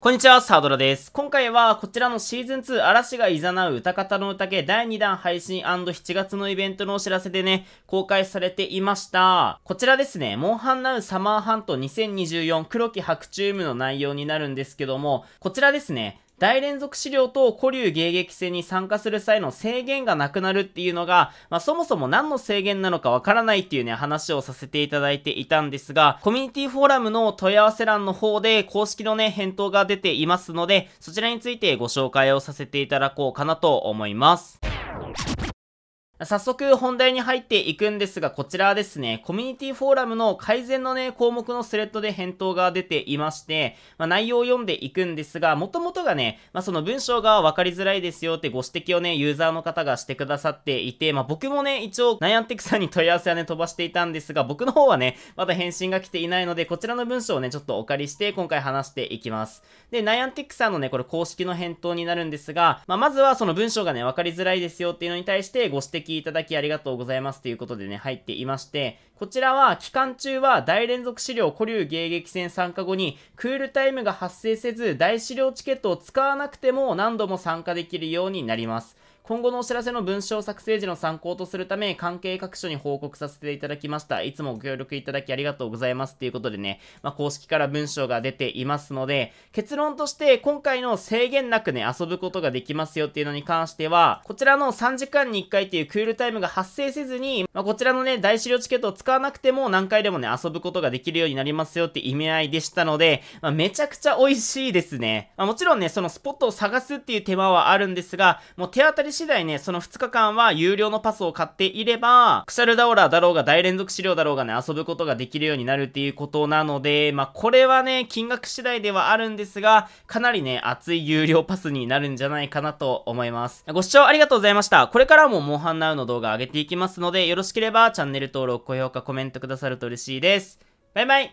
こんにちは、サードラです。今回はこちらのシーズン2嵐が誘う歌方の宴第2弾配信 &7 月のイベントのお知らせでね、公開されていました。こちらですね、モンハンナウサマーハント2024黒木白昼夢の内容になるんですけども、こちらですね、大連続資料と古流迎撃戦に参加する際の制限がなくなるっていうのが、まあ、そもそも何の制限なのかわからないっていうね、話をさせていただいていたんですが、コミュニティフォーラムの問い合わせ欄の方で公式のね、返答が出ていますので、そちらについてご紹介をさせていただこうかなと思います。早速本題に入っていくんですが、こちらですね、コミュニティフォーラムの改善のね、項目のスレッドで返答が出ていまして、まあ、内容を読んでいくんですが、もともとがね、まあ、その文章がわかりづらいですよってご指摘をね、ユーザーの方がしてくださっていて、まあ、僕もね、一応、ナイアンティクさんに問い合わせはね、飛ばしていたんですが、僕の方はね、まだ返信が来ていないので、こちらの文章をね、ちょっとお借りして、今回話していきます。で、ナイアンティクさんのね、これ公式の返答になるんですが、まあ、まずはその文章がね、わかりづらいですよっていうのに対してご指摘聞いただきありがとうございますということでね、入っていまして、こちらは期間中は大連続資料古流迎撃戦参加後にクールタイムが発生せず大資料チケットを使わなくても何度も参加できるようになります。今後のお知らせの文章作成時の参考とするため、関係各所に報告させていただきました。いつもご協力いただきありがとうございます。ということでね、まあ、公式から文章が出ていますので、結論として、今回の制限なくね、遊ぶことができますよっていうのに関しては、こちらの3時間に1回っていうクールタイムが発生せずに、まあ、こちらのね、大資料チケットを使わなくても何回でもね、遊ぶことができるようになりますよって意味合いでしたので、まあ、めちゃくちゃ美味しいですね。まあ、もちろんね、そのスポットを探すっていう手間はあるんですが、もう手当たり次第ね、その2日間は有料のパスを買っていれば、クシャルダオラだろうが大連続資料だろうがね、遊ぶことができるようになるっていうことなので、まあ、これはね、金額次第ではあるんですが、かなりね、熱い有料パスになるんじゃないかなと思います。ご視聴ありがとうございました。これからもモンハンナウの動画上げていきますので、よろしければチャンネル登録、高評価、コメントくださると嬉しいです。バイバイ